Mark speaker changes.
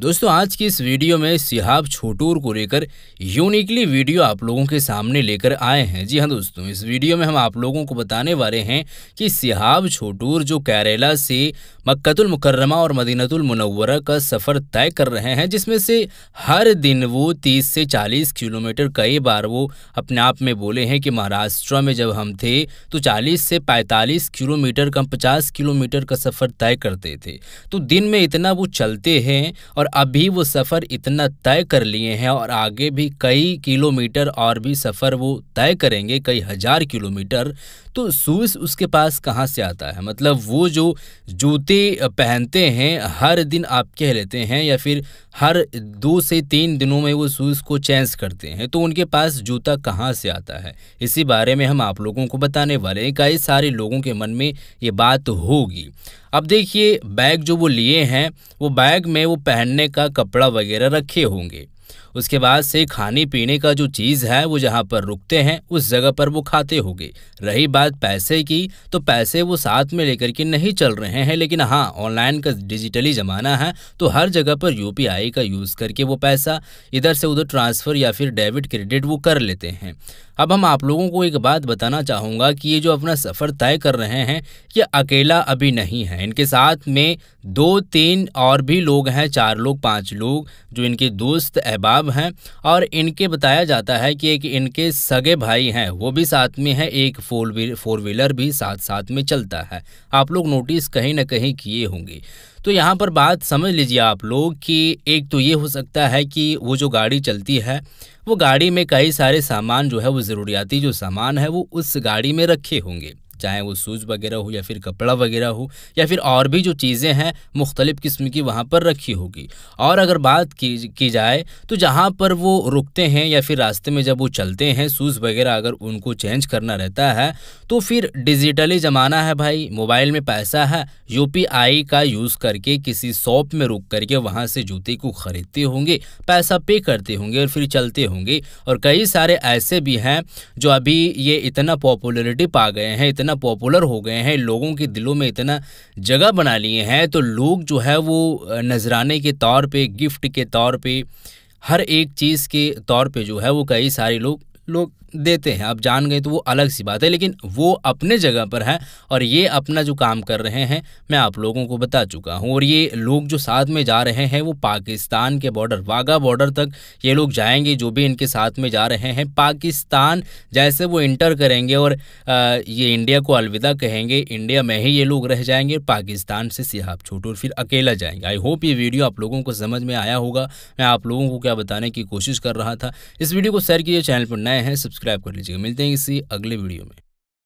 Speaker 1: दोस्तों आज की इस वीडियो में सिहाब छोटूर को लेकर यूनिकली वीडियो आप लोगों के सामने लेकर आए हैं जी हाँ दोस्तों इस वीडियो में हम आप लोगों को बताने वाले हैं कि सिहाब छोटूर जो केरला से मक्कतुल मुकर्रमा और मदीनतुल मुनव्वरा का सफ़र तय कर रहे हैं जिसमें से हर दिन वो 30 से 40 किलोमीटर कई बार वो अपने आप में बोले हैं कि महाराष्ट्र में जब हम थे तो चालीस से पैंतालीस किलोमीटर का पचास किलोमीटर का सफ़र तय करते थे तो दिन में इतना वो चलते हैं और अभी वो सफ़र इतना तय कर लिए हैं और आगे भी कई किलोमीटर और भी सफ़र वो तय करेंगे कई हज़ार किलोमीटर तो सूस उसके पास कहाँ से आता है मतलब वो जो जूते पहनते हैं हर दिन आप कह लेते हैं या फिर हर दो से तीन दिनों में वो शूज़ को चेंज करते हैं तो उनके पास जूता कहाँ से आता है इसी बारे में हम आप लोगों को बताने वाले हैं कई सारे लोगों के मन में ये बात होगी अब देखिए बैग जो वो लिए हैं वो बैग में वो पहनने का कपड़ा वगैरह रखे होंगे उसके बाद से खाने पीने का जो चीज़ है वो जहाँ पर रुकते हैं उस जगह पर वो खाते होंगे रही बात पैसे की तो पैसे वो साथ में लेकर के नहीं चल रहे हैं लेकिन हाँ ऑनलाइन का डिजिटली ज़माना है तो हर जगह पर यू का यूज़ करके वो पैसा इधर से उधर ट्रांसफ़र या फिर डेबिट क्रेडिट वो कर लेते हैं अब हम आप लोगों को एक बात बताना चाहूँगा कि ये जो अपना सफ़र तय कर रहे हैं ये अकेला अभी नहीं है इनके साथ में दो तीन और भी लोग हैं चार लोग पाँच लोग जो इनके दोस्त अहबाब साहब हैं और इनके बताया जाता है कि एक इनके सगे भाई हैं वो भी साथ में है एक फोर वील, फोर व्हीलर भी साथ साथ में चलता है आप लोग नोटिस कहीं ना कहीं किए होंगे तो यहाँ पर बात समझ लीजिए आप लोग कि एक तो ये हो सकता है कि वो जो गाड़ी चलती है वो गाड़ी में कई सारे सामान जो है वो ज़रूरियाती जो सामान है वो उस गाड़ी में रखे होंगे चाहे वो शूज़ वगैरह हो या फिर कपड़ा वगैरह हो या फिर और भी जो चीज़ें हैं मुख्तलिफ़ किस्म की वहाँ पर रखी होगी और अगर बात की की जाए तो जहाँ पर वो रुकते हैं या फिर रास्ते में जब वो चलते हैं शूज़ वगैरह अगर उनको चेंज करना रहता है तो फिर डिजिटली ज़माना है भाई मोबाइल में पैसा है यू का यूज़ करके किसी शॉप में रुक करके वहाँ से जूते को ख़रीदते होंगे पैसा पे करते होंगे और फिर चलते होंगे और कई सारे ऐसे भी हैं जो अभी ये इतना पॉपुलरिटी पा गए हैं इतना इतना पॉपुलर हो गए हैं लोगों के दिलों में इतना जगह बना लिए हैं तो लोग जो है वो नजराने के तौर पे गिफ्ट के तौर पे हर एक चीज़ के तौर पे जो है वो कई सारे लोग लोग देते हैं आप जान गए तो वो अलग सी बात है लेकिन वो अपने जगह पर है और ये अपना जो काम कर रहे हैं मैं आप लोगों को बता चुका हूँ और ये लोग जो साथ में जा रहे हैं वो पाकिस्तान के बॉर्डर वाघा बॉर्डर तक ये लोग जाएंगे जो भी इनके साथ में जा रहे हैं पाकिस्तान जैसे वो इंटर करेंगे और ये इंडिया को अलविदा कहेंगे इंडिया में ही ये लोग रह जाएंगे पाकिस्तान से सिहाब छोटू और फिर अकेला जाएंगे आई होप ये वीडियो आप लोगों को समझ में आया होगा मैं आप लोगों को क्या बताने की कोशिश कर रहा था इस वीडियो को शेयर कीजिए चैनल पर नए नए हैं सब्सक्राइब कर लीजिएगा मिलते हैं इसी अगले वीडियो में